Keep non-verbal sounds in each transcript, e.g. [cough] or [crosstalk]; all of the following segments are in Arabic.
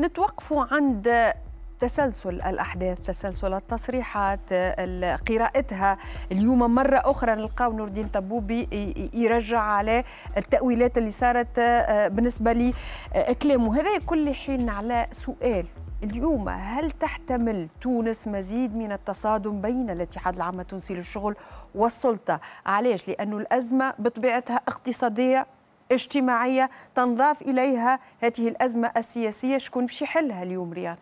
نتوقف عند تسلسل الأحداث تسلسل التصريحات قراءتها اليوم مرة أخرى نلقاو نور الدين طبوبي يرجع على التأويلات اللي صارت آه، بالنسبة لي آه، هذا كل حين على سؤال اليوم هل تحتمل تونس مزيد من التصادم بين الاتحاد العام التونسي للشغل والسلطة؟ علاش؟ لأن الأزمة بطبيعتها اقتصادية اجتماعية تنضاف إليها هذه الأزمة السياسية شكون باش يحلها اليوم رياض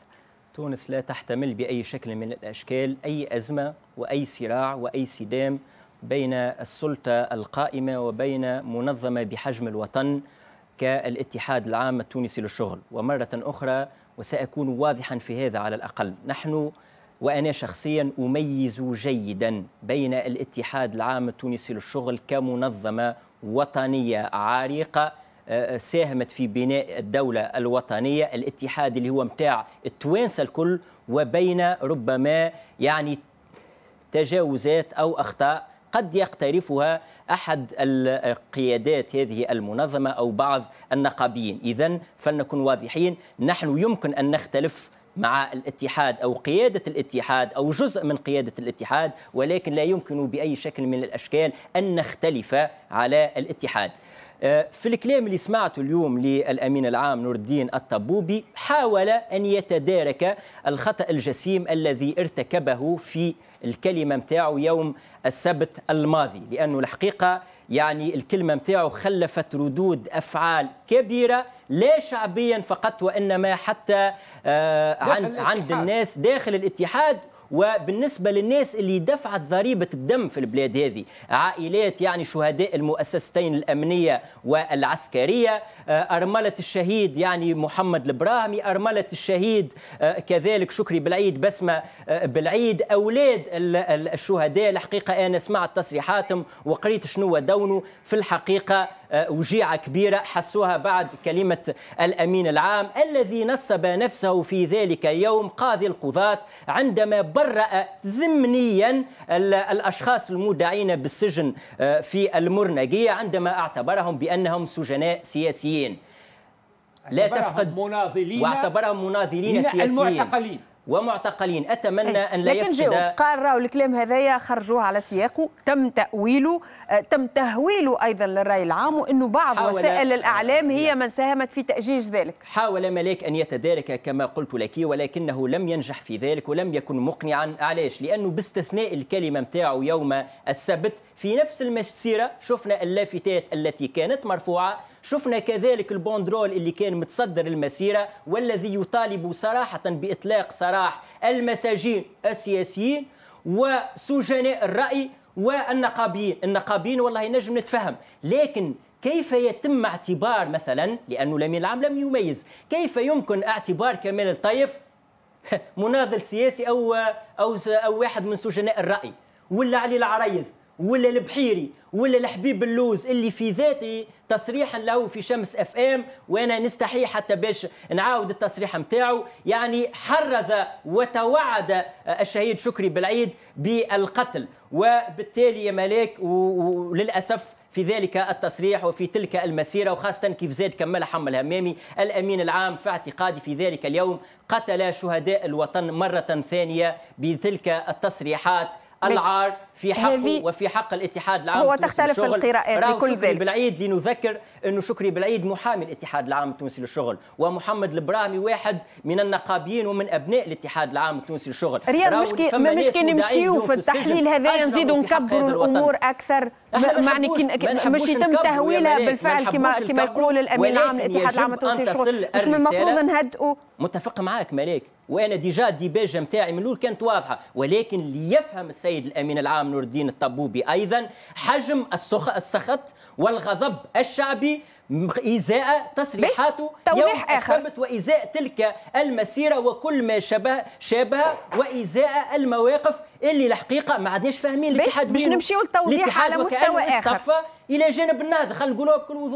تونس لا تحتمل بأي شكل من الأشكال أي أزمة وأي صراع وأي صدام بين السلطة القائمة وبين منظمة بحجم الوطن كالاتحاد العام التونسي للشغل ومرة أخرى وسأكون واضحا في هذا على الأقل نحن وأنا شخصيا أميز جيدا بين الاتحاد العام التونسي للشغل كمنظمة وطنية عريقة آه، آه، ساهمت في بناء الدولة الوطنية الاتحاد اللي هو متاع التوانسة الكل وبين ربما يعني تجاوزات أو أخطاء قد يقترفها أحد القيادات هذه المنظمة أو بعض النقابيين إذا فلنكن واضحين نحن يمكن أن نختلف مع الاتحاد أو قيادة الاتحاد أو جزء من قيادة الاتحاد ولكن لا يمكن بأي شكل من الأشكال أن نختلف على الاتحاد آه، في الكلام اللي سمعته اليوم للامين العام نور الدين الطبوبي حاول ان يتدارك الخطا الجسيم الذي ارتكبه في الكلمه نتاعه يوم السبت الماضي لانه الحقيقه يعني الكلمه متاعه خلفت ردود افعال كبيره لا شعبيا فقط وانما حتى آه، عند عند الناس داخل الاتحاد وبالنسبة للناس اللي دفعت ضريبة الدم في البلاد هذه عائلات يعني شهداء المؤسستين الأمنية والعسكرية آه، أرملة الشهيد يعني محمد البراهمي أرملة الشهيد آه، كذلك شكري بالعيد بسمة آه، بالعيد أولاد الشهداء الحقيقة أنا سمعت تصريحاتهم وقريت شنو دونه في الحقيقة وجيعة كبيرة حسوها بعد كلمة الأمين العام الذي نصب نفسه في ذلك اليوم قاضي القضاة عندما برأ ضمنيا الأشخاص المدعين بالسجن آه، في المرنقية عندما اعتبرهم بأنهم سجناء سياسيين لا تفقد مناضلين واعتبرهم مناضلين سياسيين المعتقلين ومعتقلين أتمنى إيه. أن لا لكن لكن قال راهو الكلام هذايا خرجوه على سياقه تم تأويله آه، تم تهويله أيضا للرأي العام وأنه بعض وسائل الأعلام هي نعم. من ساهمت في تأجيج ذلك حاول ملاك أن يتدارك كما قلت لك ولكنه لم ينجح في ذلك ولم يكن مقنعا علاش لأنه باستثناء الكلمة نتاعو يوم السبت في نفس المسيرة شفنا اللافتات التي كانت مرفوعة شفنا كذلك البوندرول اللي كان متصدر المسيرة والذي يطالب صراحة بإطلاق سراح المساجين السياسيين وسجناء الرأي والنقابيين النقابيين والله نجم نتفهم لكن كيف يتم اعتبار مثلا لأنه الأمين العام لم يميز كيف يمكن اعتبار كمال الطيف [laughs] مناضل سياسي أو, أو, أو واحد من سجناء الرأي ولا علي العريض ولا البحيري ولا الحبيب اللوز اللي في ذاتي تصريحا له في شمس اف ام وانا نستحي حتى باش نعاود التصريح نتاعو يعني حرض وتوعد الشهيد شكري بالعيد بالقتل وبالتالي يا ملاك وللاسف في ذلك التصريح وفي تلك المسيرة وخاصة كيف زاد كمال حمل همامي الأمين العام في اعتقادي في ذلك اليوم قتل شهداء الوطن مرة ثانية بتلك التصريحات العار في حقه وفي حق الاتحاد العام هو تختلف القراءات بكل ذلك بالعيد لنذكر انه شكري بالعيد محامي الاتحاد العام التونسي للشغل ومحمد البراهمي واحد من النقابيين ومن ابناء الاتحاد العام التونسي للشغل رياض مش كي مش كي نمشيو في التحليل هذا نزيدوا نكبروا الامور اكثر معني كي مش يتم تهويلها بالفعل كما كما يقول الامين العام للاتحاد العام التونسي للشغل مش من المفروض نهدئوا متفق معاك ملاك وانا ديجا الديباجه نتاعي من الاول كانت واضحه ولكن ليفهم السيد الامين العام نور الدين الطبوبي ايضا حجم السخط والغضب الشعبي إزاء تصريحاته يوم السبت وإزاء تلك المسيرة وكل ما شابه شابها وإزاء المواقف اللي الحقيقة ما عدناش فاهمين الاتحاد باش نمشيو للتوضيح على مستوى آخر الى جانب النهضه خلينا نقولوها بكل وضوح